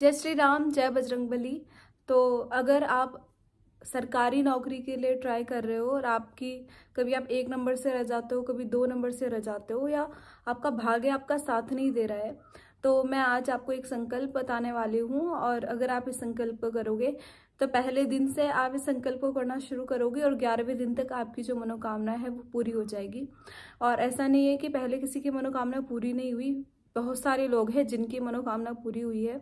जय श्री राम जय बजरंगबली तो अगर आप सरकारी नौकरी के लिए ट्राई कर रहे हो और आपकी कभी आप एक नंबर से रह जाते हो कभी दो नंबर से रह जाते हो या आपका भाग्य आपका साथ नहीं दे रहा है तो मैं आज आपको एक संकल्प बताने वाली हूँ और अगर आप इस संकल्प करोगे तो पहले दिन से आप इस संकल्प को करना शुरू करोगे और ग्यारहवें दिन तक आपकी जो मनोकामना है वो पूरी हो जाएगी और ऐसा नहीं है कि पहले किसी की मनोकामना पूरी नहीं हुई बहुत सारे लोग हैं जिनकी मनोकामना पूरी हुई है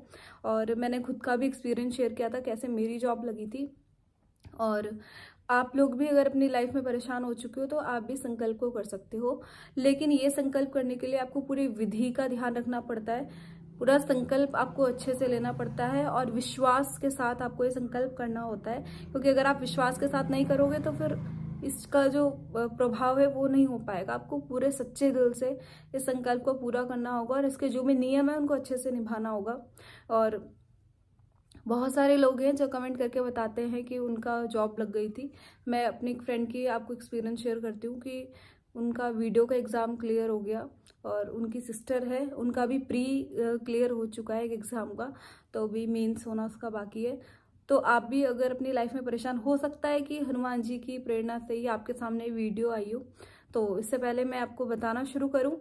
और मैंने खुद का भी एक्सपीरियंस शेयर किया था कैसे मेरी जॉब लगी थी और आप लोग भी अगर अपनी लाइफ में परेशान हो चुके हो तो आप भी संकल्प को कर सकते हो लेकिन ये संकल्प करने के लिए आपको पूरी विधि का ध्यान रखना पड़ता है पूरा संकल्प आपको अच्छे से लेना पड़ता है और विश्वास के साथ आपको ये संकल्प करना होता है क्योंकि अगर आप विश्वास के साथ नहीं करोगे तो फिर इसका जो प्रभाव है वो नहीं हो पाएगा आपको पूरे सच्चे दिल से इस संकल्प को पूरा करना होगा और इसके जो भी नियम है उनको अच्छे से निभाना होगा और बहुत सारे लोग हैं जो कमेंट करके बताते हैं कि उनका जॉब लग गई थी मैं अपनी एक फ्रेंड की आपको एक्सपीरियंस शेयर करती हूँ कि उनका वीडियो का एग्ज़ाम क्लियर हो गया और उनकी सिस्टर है उनका भी प्री क्लियर हो चुका है एक एग्ज़ाम का तो अभी मेंस होना उसका बाकी है तो आप भी अगर अपनी लाइफ में परेशान हो सकता है कि हनुमान जी की प्रेरणा से ही आपके सामने वीडियो आई हो तो इससे पहले मैं आपको बताना शुरू करूँ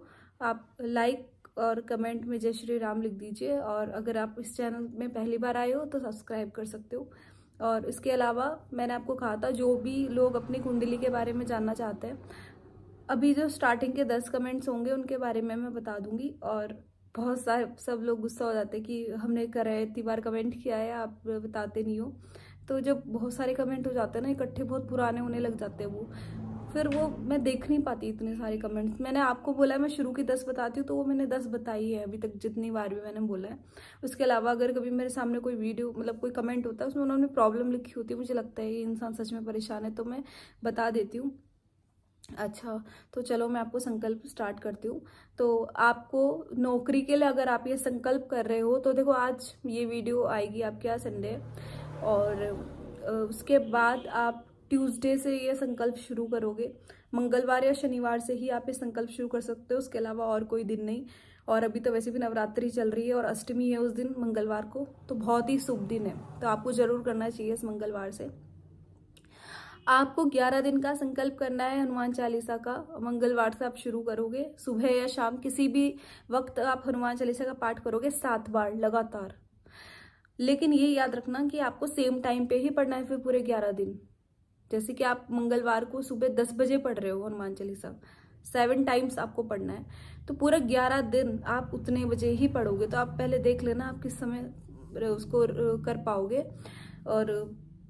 आप लाइक और कमेंट में जय श्री राम लिख दीजिए और अगर आप इस चैनल में पहली बार आए हो तो सब्सक्राइब कर सकते हो और इसके अलावा मैंने आपको कहा था जो भी लोग अपनी कुंडली के बारे में जानना चाहते हैं अभी जो स्टार्टिंग के दस कमेंट्स होंगे उनके बारे में मैं बता दूंगी और बहुत सारे सब लोग गुस्सा हो जाते हैं कि हमने करा है इतनी बार कमेंट किया है आप बताते नहीं हो तो जब बहुत सारे कमेंट हो जाते हैं ना इकट्ठे बहुत पुराने होने लग जाते हैं वो फिर वो मैं देख नहीं पाती इतने सारे कमेंट्स मैंने आपको बोला मैं शुरू की दस बताती हूँ तो वो मैंने दस बताई है अभी तक जितनी बार भी मैंने बोला है उसके अलावा अगर कभी मेरे सामने कोई वीडियो मतलब कोई कमेंट होता है उसमें उन्होंने प्रॉब्लम लिखी होती है मुझे लगता है ये इंसान सच में परेशान है तो मैं बता देती हूँ अच्छा तो चलो मैं आपको संकल्प स्टार्ट करती हूँ तो आपको नौकरी के लिए अगर आप ये संकल्प कर रहे हो तो देखो आज ये वीडियो आएगी आपके यहाँ संडे और उसके बाद आप ट्यूसडे से ये संकल्प शुरू करोगे मंगलवार या शनिवार से ही आप ये संकल्प शुरू कर सकते हो उसके अलावा और कोई दिन नहीं और अभी तो वैसे भी नवरात्रि चल रही है और अष्टमी है उस दिन मंगलवार को तो बहुत ही शुभ दिन है तो आपको ज़रूर करना चाहिए इस मंगलवार से आपको 11 दिन का संकल्प करना है हनुमान चालीसा का मंगलवार से आप शुरू करोगे सुबह या शाम किसी भी वक्त आप हनुमान चालीसा का पाठ करोगे सात बार लगातार लेकिन ये याद रखना कि आपको सेम टाइम पे ही पढ़ना है फिर पूरे ग्यारह दिन जैसे कि आप मंगलवार को सुबह दस बजे पढ़ रहे हो हनुमान चालीसा सेवन टाइम्स आपको पढ़ना है तो पूरा ग्यारह दिन आप उतने बजे ही पढ़ोगे तो आप पहले देख लेना आप किस समय उसको कर पाओगे और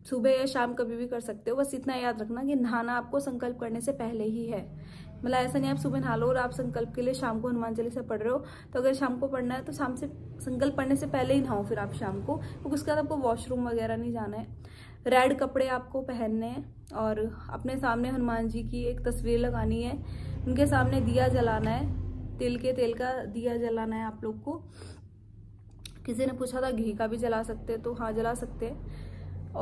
सुबह या शाम कभी भी कर सकते हो बस इतना याद रखना कि नहाना आपको संकल्प करने से पहले ही है मतलब ऐसा नहीं आप सुबह नहा लो और आप संकल्प के लिए शाम को हनुमान चालीसा पढ़ रहे हो तो अगर शाम को पढ़ना है तो शाम से संकल्प पढ़ने से पहले ही नहाओ फिर आप शाम को क्योंकि उसके बाद आपको वॉशरूम वगैरह नहीं जाना है रेड कपड़े आपको पहनने हैं और अपने सामने हनुमान जी की एक तस्वीर लगानी है उनके सामने दिया जलाना है तिल के तेल का दिया जलाना है आप लोग को किसी ने पूछा था घी का भी जला सकते तो हाँ जला सकते हैं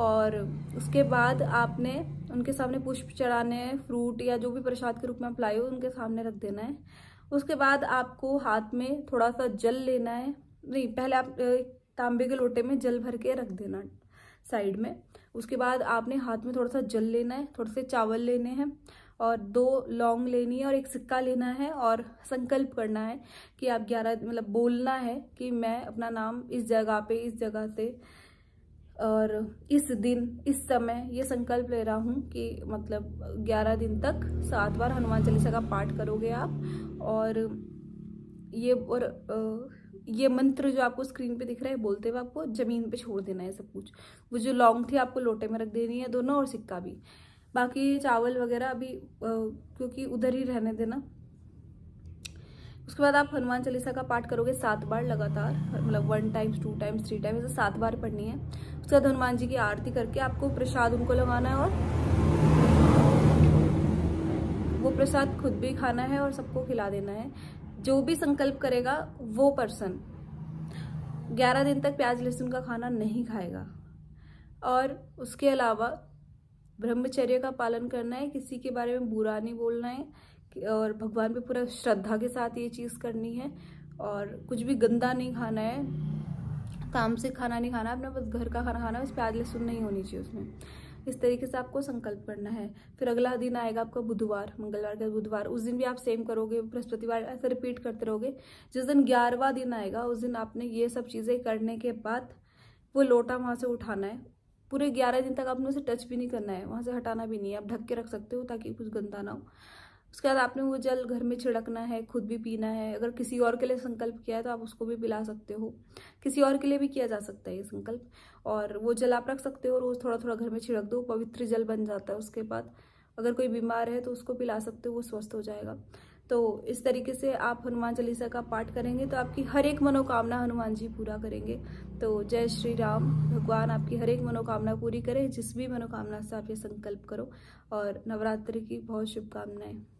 और उसके बाद आपने उनके सामने पुष्प चढ़ाने फ्रूट या जो भी प्रसाद के रूप में अप्लाई हो उनके सामने रख देना है उसके बाद आपको हाथ में थोड़ा सा जल लेना है नहीं पहले आप तांबे के लोटे में जल भर के रख देना साइड में उसके बाद आपने हाथ में थोड़ा सा जल लेना है थोड़े से चावल लेने हैं और दो लौंग लेनी है और एक सिक्का लेना है और संकल्प करना है कि आप ग्यारह मतलब बोलना है कि मैं अपना नाम इस जगह पे इस जगह से और इस दिन इस समय ये संकल्प ले रहा हूँ कि मतलब 11 दिन तक सात बार हनुमान चालीसा का पाठ करोगे आप और ये और ये मंत्र जो आपको स्क्रीन पे दिख रहा है बोलते हुए आपको ज़मीन पे छोड़ देना है सब कुछ वो जो लौंग थी आपको लोटे में रख देनी है दोनों और सिक्का भी बाकी चावल वगैरह अभी क्योंकि उधर ही रहने देना उसके बाद आप हनुमान चालीसा का पाठ करोगे सात बार लगातार मतलब one times two times three times ऐसे सात बार पढ़नी है उसके बाद हनुमान जी की आरती करके आपको प्रसाद उनको लगाना है और वो प्रसाद खुद भी खाना है और सबको खिला देना है जो भी संकल्प करेगा वो पर्सन ग्यारह दिन तक प्याज लहसुन का खाना नहीं खाएगा और उसके अलावा ब्रह्मचर्य का पालन करना है किसी के बारे में बुरा नहीं बोलना है और भगवान पे पूरा श्रद्धा के साथ ये चीज़ करनी है और कुछ भी गंदा नहीं खाना है काम से खाना नहीं खाना अपना बस घर का खाना खाना बस प्याज लहसुन नहीं होनी चाहिए उसमें इस तरीके से आपको संकल्प करना है फिर अगला दिन आएगा आपका बुधवार मंगलवार का बुधवार उस दिन भी आप सेम करोगे बृहस्पतिवार ऐसे रिपीट करते रहोगे जिस दिन ग्यारहवा दिन आएगा उस दिन आपने ये सब चीज़ें करने के बाद वो लोटा वहाँ से उठाना है पूरे ग्यारह दिन तक आपने उसे टच भी नहीं करना है वहाँ से हटाना भी नहीं है आप ढक के रख सकते हो ताकि कुछ गंदा ना हो उसके बाद आपने वो जल घर में छिड़कना है खुद भी पीना है अगर किसी और के लिए संकल्प किया है तो आप उसको भी पिला सकते हो किसी और के लिए भी किया जा सकता है ये संकल्प और वो जल आप रख सकते हो रोज थोड़ा थोड़ा घर में छिड़क दो पवित्र जल बन जाता है उसके बाद अगर कोई बीमार है तो उसको पिला सकते हो वो स्वस्थ हो जाएगा तो इस तरीके से आप हनुमान चालीसा का पाठ करेंगे तो आपकी हर एक मनोकामना हनुमान जी पूरा करेंगे तो जय श्री राम भगवान आपकी हर एक मनोकामना पूरी करे जिस भी मनोकामना से आप ये संकल्प करो और नवरात्रि की बहुत शुभकामनाएं